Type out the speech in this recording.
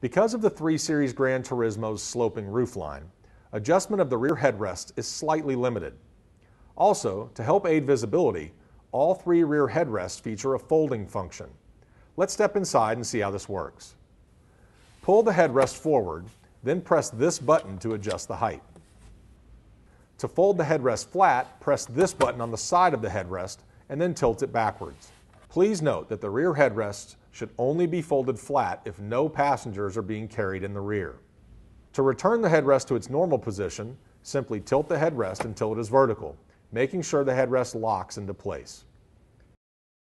Because of the 3 Series Gran Turismo's sloping roofline, adjustment of the rear headrest is slightly limited. Also, to help aid visibility, all three rear headrests feature a folding function. Let's step inside and see how this works. Pull the headrest forward, then press this button to adjust the height. To fold the headrest flat, press this button on the side of the headrest and then tilt it backwards. Please note that the rear headrests should only be folded flat if no passengers are being carried in the rear. To return the headrest to its normal position, simply tilt the headrest until it is vertical, making sure the headrest locks into place.